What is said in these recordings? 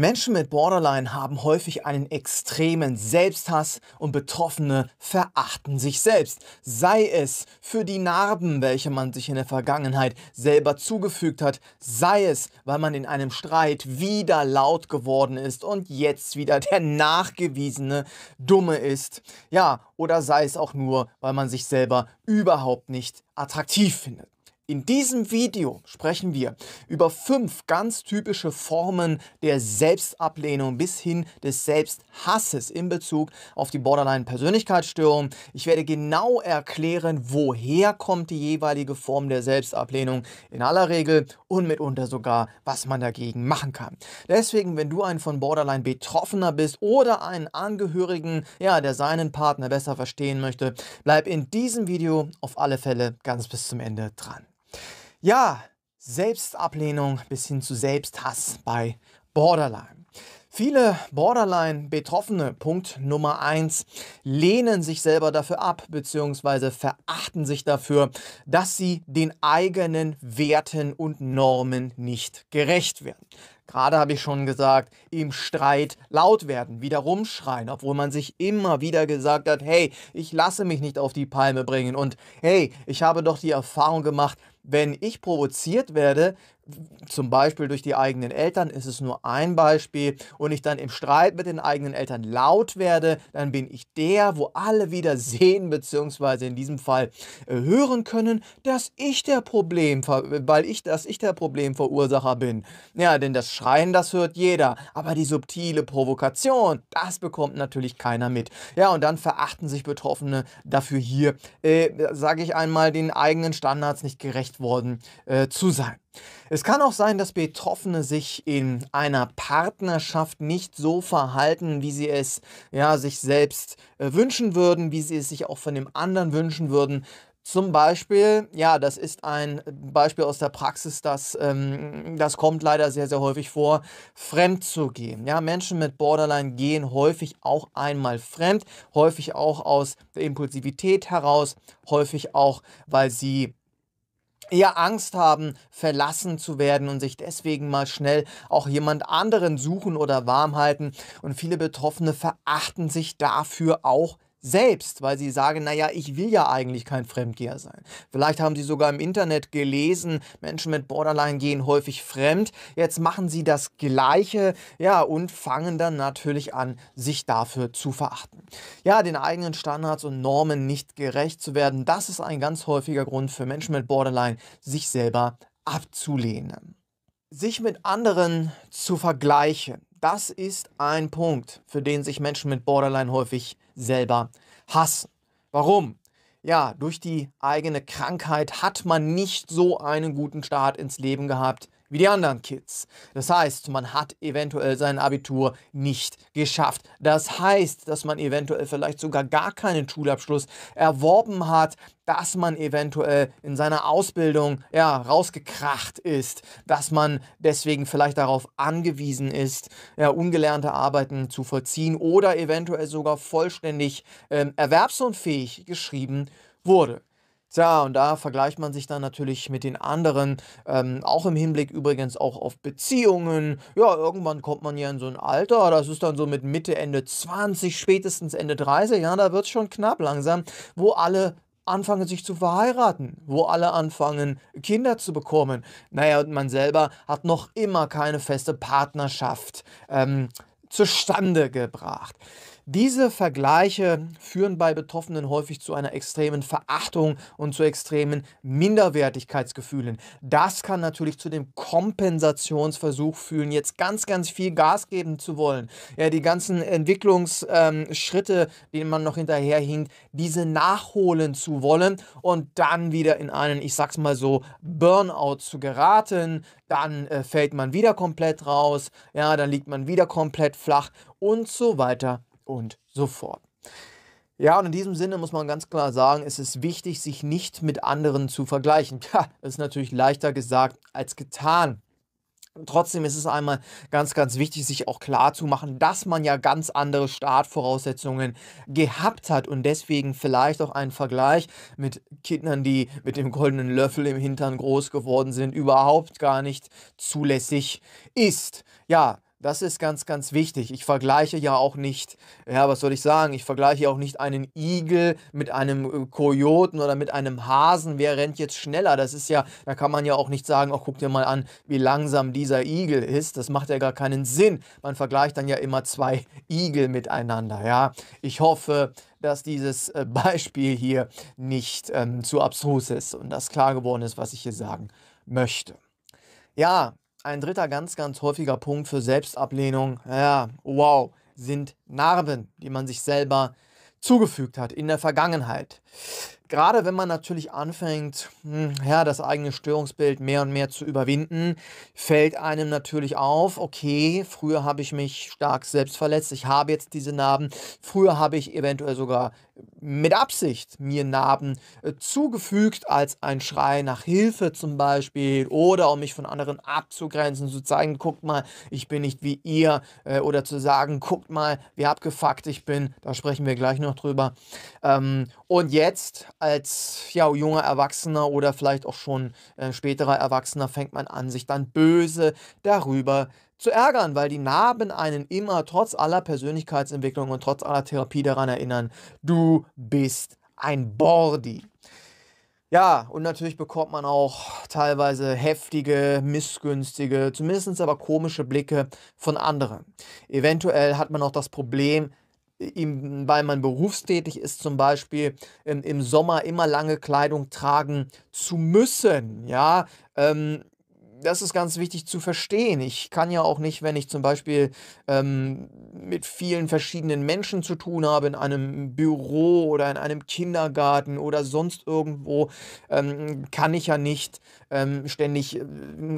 Menschen mit Borderline haben häufig einen extremen Selbsthass und Betroffene verachten sich selbst, sei es für die Narben, welche man sich in der Vergangenheit selber zugefügt hat, sei es, weil man in einem Streit wieder laut geworden ist und jetzt wieder der nachgewiesene Dumme ist, ja, oder sei es auch nur, weil man sich selber überhaupt nicht attraktiv findet. In diesem Video sprechen wir über fünf ganz typische Formen der Selbstablehnung bis hin des Selbsthasses in Bezug auf die Borderline-Persönlichkeitsstörung. Ich werde genau erklären, woher kommt die jeweilige Form der Selbstablehnung in aller Regel und mitunter sogar, was man dagegen machen kann. Deswegen, wenn du ein von Borderline Betroffener bist oder einen Angehörigen, ja, der seinen Partner besser verstehen möchte, bleib in diesem Video auf alle Fälle ganz bis zum Ende dran. Ja, Selbstablehnung bis hin zu Selbsthass bei Borderline. Viele Borderline-Betroffene, Punkt Nummer 1, lehnen sich selber dafür ab, beziehungsweise verachten sich dafür, dass sie den eigenen Werten und Normen nicht gerecht werden. Gerade habe ich schon gesagt, im Streit laut werden, wieder rumschreien, obwohl man sich immer wieder gesagt hat, hey, ich lasse mich nicht auf die Palme bringen und hey, ich habe doch die Erfahrung gemacht, wenn ich provoziert werde, zum Beispiel durch die eigenen Eltern, ist es nur ein Beispiel, und ich dann im Streit mit den eigenen Eltern laut werde, dann bin ich der, wo alle wieder sehen, beziehungsweise in diesem Fall äh, hören können, dass ich der Problem, weil ich, dass ich der Problemverursacher bin. Ja, denn das Schreien, das hört jeder, aber die subtile Provokation, das bekommt natürlich keiner mit. Ja, und dann verachten sich Betroffene dafür hier, äh, sage ich einmal, den eigenen Standards nicht gerecht erreicht worden äh, zu sein. Es kann auch sein, dass Betroffene sich in einer Partnerschaft nicht so verhalten, wie sie es ja, sich selbst äh, wünschen würden, wie sie es sich auch von dem anderen wünschen würden. Zum Beispiel, ja, das ist ein Beispiel aus der Praxis, das, ähm, das kommt leider sehr, sehr häufig vor, fremd zu gehen. Ja, Menschen mit Borderline gehen häufig auch einmal fremd, häufig auch aus der Impulsivität heraus, häufig auch, weil sie eher Angst haben, verlassen zu werden und sich deswegen mal schnell auch jemand anderen suchen oder warm halten. Und viele Betroffene verachten sich dafür auch selbst, weil sie sagen, naja, ich will ja eigentlich kein Fremdgeher sein. Vielleicht haben sie sogar im Internet gelesen, Menschen mit Borderline gehen häufig fremd. Jetzt machen sie das Gleiche, ja, und fangen dann natürlich an, sich dafür zu verachten. Ja, den eigenen Standards und Normen nicht gerecht zu werden, das ist ein ganz häufiger Grund für Menschen mit Borderline, sich selber abzulehnen. Sich mit anderen zu vergleichen das ist ein Punkt, für den sich Menschen mit Borderline häufig selber hassen. Warum? Ja, durch die eigene Krankheit hat man nicht so einen guten Start ins Leben gehabt, wie die anderen Kids. Das heißt, man hat eventuell sein Abitur nicht geschafft. Das heißt, dass man eventuell vielleicht sogar gar keinen Schulabschluss erworben hat, dass man eventuell in seiner Ausbildung ja, rausgekracht ist, dass man deswegen vielleicht darauf angewiesen ist, ja, ungelernte Arbeiten zu vollziehen oder eventuell sogar vollständig ähm, erwerbsunfähig geschrieben wurde. Tja, und da vergleicht man sich dann natürlich mit den anderen, ähm, auch im Hinblick übrigens auch auf Beziehungen. Ja, irgendwann kommt man ja in so ein Alter, das ist dann so mit Mitte, Ende 20, spätestens Ende 30, ja, da wird es schon knapp langsam, wo alle anfangen sich zu verheiraten, wo alle anfangen Kinder zu bekommen. Naja, und man selber hat noch immer keine feste Partnerschaft ähm, zustande gebracht. Diese Vergleiche führen bei Betroffenen häufig zu einer extremen Verachtung und zu extremen Minderwertigkeitsgefühlen. Das kann natürlich zu dem Kompensationsversuch führen, jetzt ganz, ganz viel Gas geben zu wollen. Ja, die ganzen Entwicklungsschritte, denen man noch hinterherhinkt, diese nachholen zu wollen und dann wieder in einen, ich sag's mal so, Burnout zu geraten. Dann äh, fällt man wieder komplett raus. Ja, dann liegt man wieder komplett flach und so weiter und so fort. Ja, und in diesem Sinne muss man ganz klar sagen, es ist wichtig, sich nicht mit anderen zu vergleichen. Ja, ist natürlich leichter gesagt als getan. Trotzdem ist es einmal ganz, ganz wichtig, sich auch klar zu machen, dass man ja ganz andere Startvoraussetzungen gehabt hat und deswegen vielleicht auch einen Vergleich mit Kindern, die mit dem goldenen Löffel im Hintern groß geworden sind, überhaupt gar nicht zulässig ist. Ja, das ist ganz, ganz wichtig. Ich vergleiche ja auch nicht, ja, was soll ich sagen? Ich vergleiche auch nicht einen Igel mit einem äh, Kojoten oder mit einem Hasen. Wer rennt jetzt schneller? Das ist ja, da kann man ja auch nicht sagen, oh, guck dir mal an, wie langsam dieser Igel ist. Das macht ja gar keinen Sinn. Man vergleicht dann ja immer zwei Igel miteinander, ja. Ich hoffe, dass dieses äh, Beispiel hier nicht ähm, zu abstrus ist und das klar geworden ist, was ich hier sagen möchte. Ja, ein dritter ganz, ganz häufiger Punkt für Selbstablehnung, ja, wow, sind Narben, die man sich selber zugefügt hat in der Vergangenheit. Gerade wenn man natürlich anfängt, hm, ja, das eigene Störungsbild mehr und mehr zu überwinden, fällt einem natürlich auf, okay, früher habe ich mich stark selbst verletzt, ich habe jetzt diese Narben, früher habe ich eventuell sogar mit Absicht mir Narben äh, zugefügt als ein Schrei nach Hilfe zum Beispiel oder um mich von anderen abzugrenzen, zu zeigen, guckt mal, ich bin nicht wie ihr äh, oder zu sagen, guckt mal, wie abgefuckt ich bin, da sprechen wir gleich noch drüber. Ähm, und jetzt als ja, junger Erwachsener oder vielleicht auch schon äh, späterer Erwachsener fängt man an, sich dann böse darüber zu ärgern, weil die Narben einen immer trotz aller Persönlichkeitsentwicklung und trotz aller Therapie daran erinnern, du bist ein Bordi. Ja, und natürlich bekommt man auch teilweise heftige, missgünstige, zumindest aber komische Blicke von anderen. Eventuell hat man auch das Problem, ihm, weil man berufstätig ist, zum Beispiel im, ähm, im Sommer immer lange Kleidung tragen zu müssen. Ja, ähm, das ist ganz wichtig zu verstehen. Ich kann ja auch nicht, wenn ich zum Beispiel ähm, mit vielen verschiedenen Menschen zu tun habe, in einem Büro oder in einem Kindergarten oder sonst irgendwo, ähm, kann ich ja nicht ähm, ständig äh,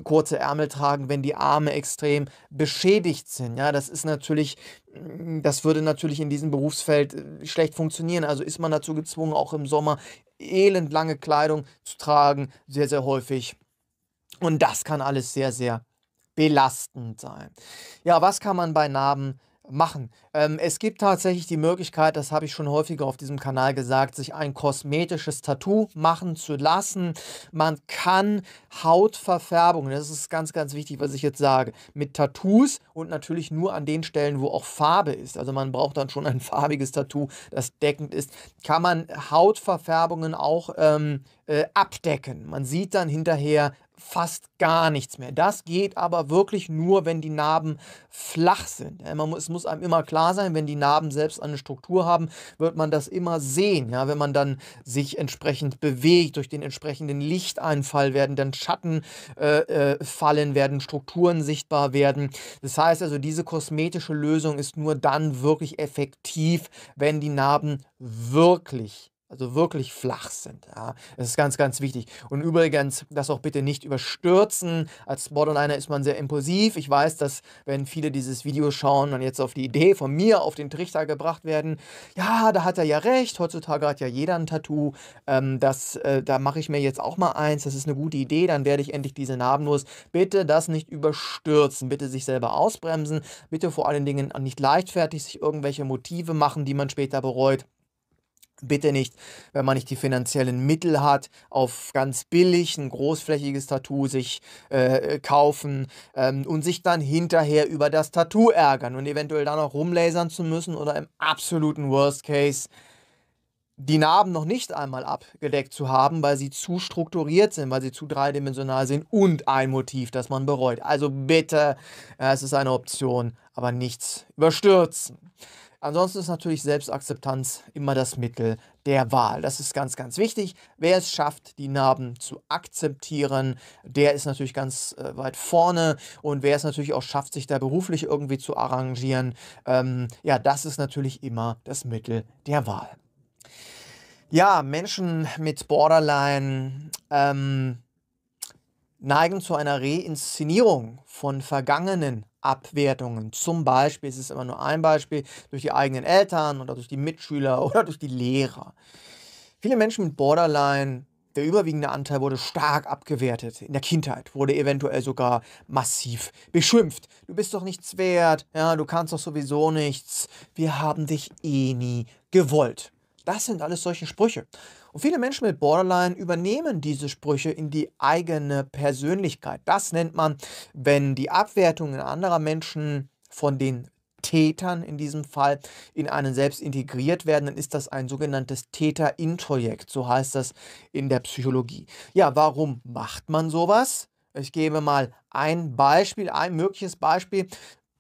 kurze Ärmel tragen, wenn die Arme extrem beschädigt sind. Ja, das ist natürlich mm, das würde natürlich in diesem Berufsfeld äh, schlecht funktionieren. Also ist man dazu gezwungen, auch im Sommer elendlange Kleidung zu tragen, sehr, sehr häufig. Und das kann alles sehr, sehr belastend sein. Ja, was kann man bei Narben machen? Ähm, es gibt tatsächlich die Möglichkeit, das habe ich schon häufiger auf diesem Kanal gesagt, sich ein kosmetisches Tattoo machen zu lassen. Man kann Hautverfärbungen, das ist ganz, ganz wichtig, was ich jetzt sage, mit Tattoos und natürlich nur an den Stellen, wo auch Farbe ist. Also man braucht dann schon ein farbiges Tattoo, das deckend ist. Kann man Hautverfärbungen auch ähm, äh, abdecken. Man sieht dann hinterher fast gar nichts mehr. Das geht aber wirklich nur, wenn die Narben flach sind. es muss einem immer klar sein, wenn die Narben selbst eine Struktur haben, wird man das immer sehen. Ja, wenn man dann sich entsprechend bewegt, durch den entsprechenden Lichteinfall werden dann Schatten äh, äh fallen, werden Strukturen sichtbar werden. Das heißt also, diese kosmetische Lösung ist nur dann wirklich effektiv, wenn die Narben wirklich also wirklich flach sind. Ja. Das ist ganz, ganz wichtig. Und übrigens, das auch bitte nicht überstürzen. Als Borderliner ist man sehr impulsiv. Ich weiß, dass wenn viele dieses Video schauen, und jetzt auf die Idee von mir auf den Trichter gebracht werden, ja, da hat er ja recht, heutzutage hat ja jeder ein Tattoo, ähm, das, äh, da mache ich mir jetzt auch mal eins, das ist eine gute Idee, dann werde ich endlich diese Narben los. Bitte das nicht überstürzen, bitte sich selber ausbremsen, bitte vor allen Dingen nicht leichtfertig sich irgendwelche Motive machen, die man später bereut. Bitte nicht, wenn man nicht die finanziellen Mittel hat, auf ganz billig ein großflächiges Tattoo sich äh, kaufen ähm, und sich dann hinterher über das Tattoo ärgern und eventuell dann noch rumlasern zu müssen oder im absoluten Worst Case die Narben noch nicht einmal abgedeckt zu haben, weil sie zu strukturiert sind, weil sie zu dreidimensional sind und ein Motiv, das man bereut. Also bitte, es ist eine Option, aber nichts überstürzen. Ansonsten ist natürlich Selbstakzeptanz immer das Mittel der Wahl. Das ist ganz, ganz wichtig. Wer es schafft, die Narben zu akzeptieren, der ist natürlich ganz äh, weit vorne. Und wer es natürlich auch schafft, sich da beruflich irgendwie zu arrangieren, ähm, ja, das ist natürlich immer das Mittel der Wahl. Ja, Menschen mit Borderline ähm, neigen zu einer Reinszenierung von vergangenen Abwertungen. Zum Beispiel, es ist immer nur ein Beispiel, durch die eigenen Eltern oder durch die Mitschüler oder durch die Lehrer. Viele Menschen mit Borderline, der überwiegende Anteil wurde stark abgewertet. In der Kindheit wurde eventuell sogar massiv beschimpft. Du bist doch nichts wert, ja, du kannst doch sowieso nichts. Wir haben dich eh nie gewollt. Das sind alles solche Sprüche. Und viele Menschen mit Borderline übernehmen diese Sprüche in die eigene Persönlichkeit. Das nennt man, wenn die Abwertungen anderer Menschen von den Tätern in diesem Fall in einen selbst integriert werden, dann ist das ein sogenanntes Täterintrojekt. So heißt das in der Psychologie. Ja, warum macht man sowas? Ich gebe mal ein Beispiel, ein mögliches Beispiel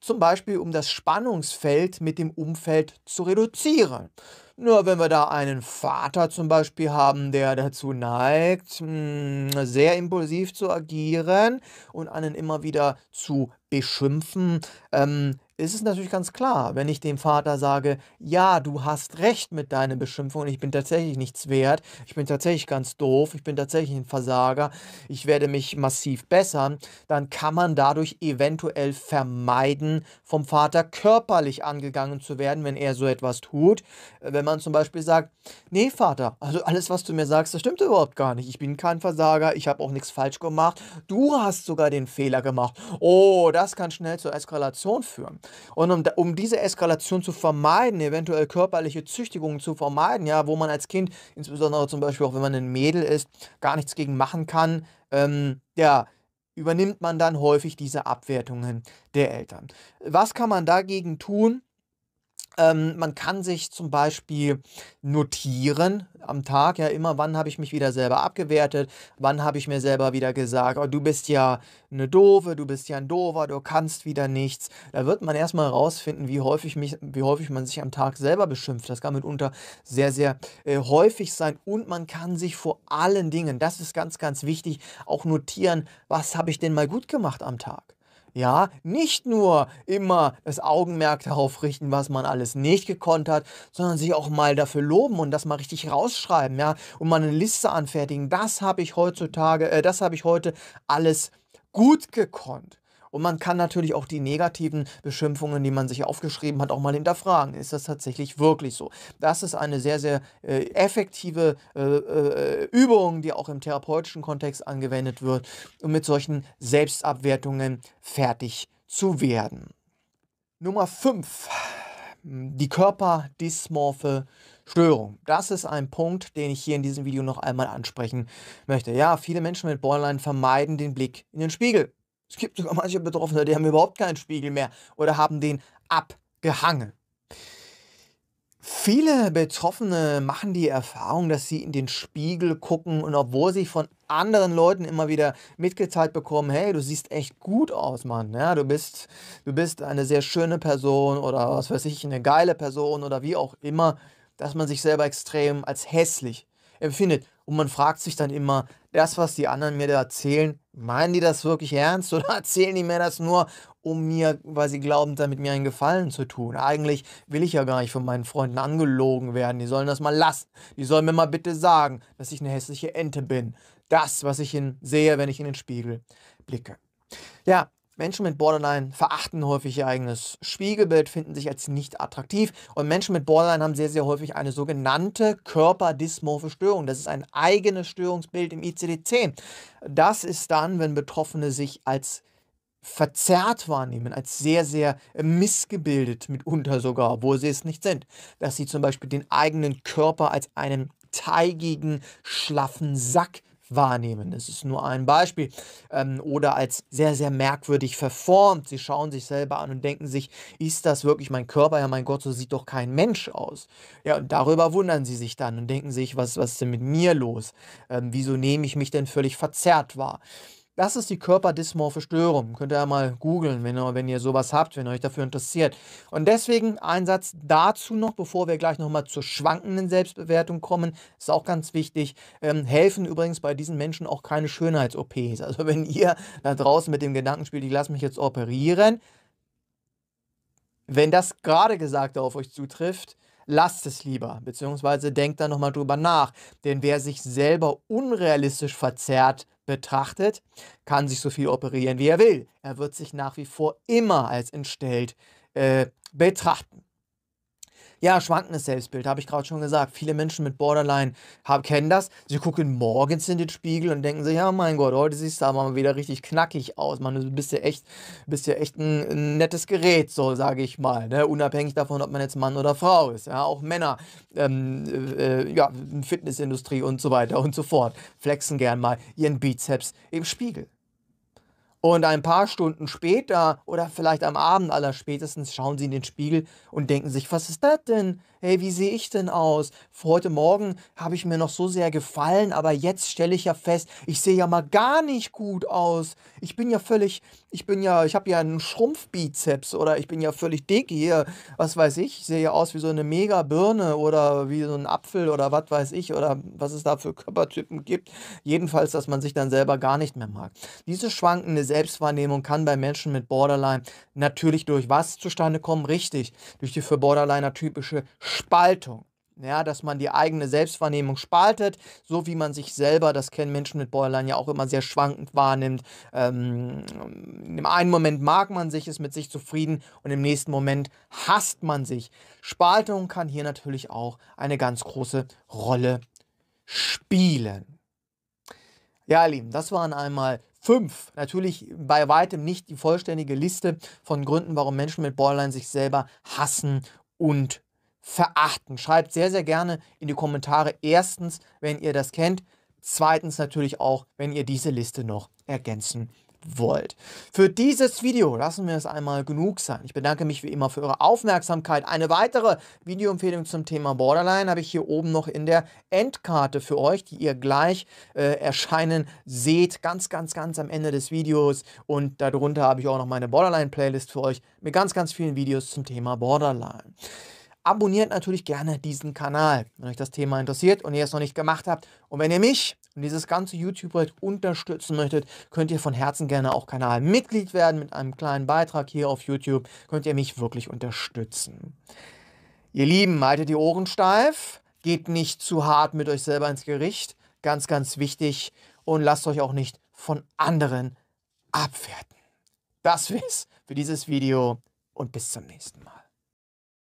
zum Beispiel um das Spannungsfeld mit dem Umfeld zu reduzieren. Nur wenn wir da einen Vater zum Beispiel haben, der dazu neigt, hm, sehr impulsiv zu agieren und einen immer wieder zu beschimpfen, ähm, ist Es natürlich ganz klar, wenn ich dem Vater sage, ja, du hast recht mit deiner Beschimpfung, ich bin tatsächlich nichts wert, ich bin tatsächlich ganz doof, ich bin tatsächlich ein Versager, ich werde mich massiv bessern, dann kann man dadurch eventuell vermeiden, vom Vater körperlich angegangen zu werden, wenn er so etwas tut. Wenn man zum Beispiel sagt, nee Vater, also alles, was du mir sagst, das stimmt überhaupt gar nicht, ich bin kein Versager, ich habe auch nichts falsch gemacht, du hast sogar den Fehler gemacht. Oh, das kann schnell zur Eskalation führen. Und um, um diese Eskalation zu vermeiden, eventuell körperliche Züchtigungen zu vermeiden, ja, wo man als Kind, insbesondere zum Beispiel auch wenn man ein Mädel ist, gar nichts gegen machen kann, ähm, ja, übernimmt man dann häufig diese Abwertungen der Eltern. Was kann man dagegen tun? Ähm, man kann sich zum Beispiel notieren am Tag, ja immer, wann habe ich mich wieder selber abgewertet, wann habe ich mir selber wieder gesagt, oh, du bist ja eine Doofe, du bist ja ein Dover, du kannst wieder nichts. Da wird man erstmal rausfinden, wie häufig, mich, wie häufig man sich am Tag selber beschimpft. Das kann mitunter sehr, sehr äh, häufig sein und man kann sich vor allen Dingen, das ist ganz, ganz wichtig, auch notieren, was habe ich denn mal gut gemacht am Tag. Ja, nicht nur immer das Augenmerk darauf richten, was man alles nicht gekonnt hat, sondern sich auch mal dafür loben und das mal richtig rausschreiben, ja, und mal eine Liste anfertigen. Das habe ich heutzutage, äh, das habe ich heute alles gut gekonnt. Und man kann natürlich auch die negativen Beschimpfungen, die man sich aufgeschrieben hat, auch mal hinterfragen. Ist das tatsächlich wirklich so? Das ist eine sehr, sehr äh, effektive äh, äh Übung, die auch im therapeutischen Kontext angewendet wird, um mit solchen Selbstabwertungen fertig zu werden. Nummer 5. Die Körperdysmorphe Störung. Das ist ein Punkt, den ich hier in diesem Video noch einmal ansprechen möchte. Ja, viele Menschen mit Borderline vermeiden den Blick in den Spiegel. Es gibt sogar manche Betroffene, die haben überhaupt keinen Spiegel mehr oder haben den abgehangen. Viele Betroffene machen die Erfahrung, dass sie in den Spiegel gucken und obwohl sie von anderen Leuten immer wieder mitgeteilt bekommen, hey, du siehst echt gut aus, Mann. Ja, du bist, du bist eine sehr schöne Person oder was weiß ich, eine geile Person oder wie auch immer, dass man sich selber extrem als hässlich empfindet. Und man fragt sich dann immer, das, was die anderen mir da erzählen, meinen die das wirklich ernst oder erzählen die mir das nur, um mir, weil sie glauben, damit mir einen Gefallen zu tun? Eigentlich will ich ja gar nicht von meinen Freunden angelogen werden. Die sollen das mal lassen. Die sollen mir mal bitte sagen, dass ich eine hässliche Ente bin. Das, was ich in, sehe, wenn ich in den Spiegel blicke. Ja, Menschen mit Borderline verachten häufig ihr eigenes Spiegelbild, finden sich als nicht attraktiv. Und Menschen mit Borderline haben sehr, sehr häufig eine sogenannte körperdysmorphe Störung. Das ist ein eigenes Störungsbild im ICD-10. Das ist dann, wenn Betroffene sich als verzerrt wahrnehmen, als sehr, sehr missgebildet, mitunter sogar, obwohl sie es nicht sind. Dass sie zum Beispiel den eigenen Körper als einen teigigen, schlaffen Sack wahrnehmen. Das ist nur ein Beispiel. Ähm, oder als sehr, sehr merkwürdig verformt. Sie schauen sich selber an und denken sich, ist das wirklich mein Körper? Ja, mein Gott, so sieht doch kein Mensch aus. Ja, und darüber wundern sie sich dann und denken sich, was, was ist denn mit mir los? Ähm, wieso nehme ich mich denn völlig verzerrt wahr? Das ist die körperdysmorphe Störung. Könnt ihr ja mal googeln, wenn ihr, wenn ihr sowas habt, wenn ihr euch dafür interessiert. Und deswegen ein Satz dazu noch, bevor wir gleich nochmal zur schwankenden Selbstbewertung kommen. Ist auch ganz wichtig. Ähm, helfen übrigens bei diesen Menschen auch keine Schönheits-OPs. Also wenn ihr da draußen mit dem Gedanken spielt, ich lasse mich jetzt operieren. Wenn das gerade Gesagte auf euch zutrifft, lasst es lieber, beziehungsweise denkt da nochmal drüber nach. Denn wer sich selber unrealistisch verzerrt, betrachtet, kann sich so viel operieren, wie er will. Er wird sich nach wie vor immer als entstellt äh, betrachten. Ja, schwankendes Selbstbild, habe ich gerade schon gesagt. Viele Menschen mit Borderline haben, kennen das. Sie gucken morgens in den Spiegel und denken sich, ja, mein Gott, heute siehst du aber mal wieder richtig knackig aus. Man, du bist ja echt, bist ja echt ein, ein nettes Gerät, so sage ich mal. Ne? Unabhängig davon, ob man jetzt Mann oder Frau ist. Ja, auch Männer, ähm, äh, äh ja, Fitnessindustrie und so weiter und so fort, flexen gern mal ihren Bizeps im Spiegel. Und ein paar Stunden später oder vielleicht am Abend aller spätestens schauen sie in den Spiegel und denken sich, was ist das denn? Hey, wie sehe ich denn aus? Für heute Morgen habe ich mir noch so sehr gefallen, aber jetzt stelle ich ja fest, ich sehe ja mal gar nicht gut aus. Ich bin ja völlig, ich bin ja, ich habe ja einen Schrumpfbizeps oder ich bin ja völlig dick hier, was weiß ich, ich sehe ja aus wie so eine mega Birne oder wie so ein Apfel oder was weiß ich oder was es da für Körpertypen gibt. Jedenfalls, dass man sich dann selber gar nicht mehr mag. Diese schwankende Selbstwahrnehmung kann bei Menschen mit Borderline natürlich durch was zustande kommen? Richtig, durch die für Borderliner typische Spaltung. Ja, dass man die eigene Selbstwahrnehmung spaltet, so wie man sich selber, das kennen Menschen mit Borderline ja auch immer sehr schwankend wahrnimmt. Ähm, Im einen Moment mag man sich, ist mit sich zufrieden und im nächsten Moment hasst man sich. Spaltung kann hier natürlich auch eine ganz große Rolle spielen. Ja, ihr Lieben, das waren einmal fünf. Natürlich bei weitem nicht die vollständige Liste von Gründen, warum Menschen mit Borderline sich selber hassen und verachten. Schreibt sehr, sehr gerne in die Kommentare. Erstens, wenn ihr das kennt. Zweitens natürlich auch, wenn ihr diese Liste noch ergänzen wollt. Für dieses Video lassen wir es einmal genug sein. Ich bedanke mich wie immer für eure Aufmerksamkeit. Eine weitere Videoempfehlung zum Thema Borderline habe ich hier oben noch in der Endkarte für euch, die ihr gleich äh, erscheinen seht, ganz, ganz, ganz am Ende des Videos. Und darunter habe ich auch noch meine Borderline-Playlist für euch mit ganz, ganz vielen Videos zum Thema Borderline abonniert natürlich gerne diesen Kanal, wenn euch das Thema interessiert und ihr es noch nicht gemacht habt. Und wenn ihr mich und dieses ganze YouTube-Projekt unterstützen möchtet, könnt ihr von Herzen gerne auch Kanalmitglied werden mit einem kleinen Beitrag hier auf YouTube. Könnt ihr mich wirklich unterstützen. Ihr Lieben, haltet die Ohren steif, geht nicht zu hart mit euch selber ins Gericht. Ganz, ganz wichtig. Und lasst euch auch nicht von anderen abwerten. Das wär's für dieses Video und bis zum nächsten Mal.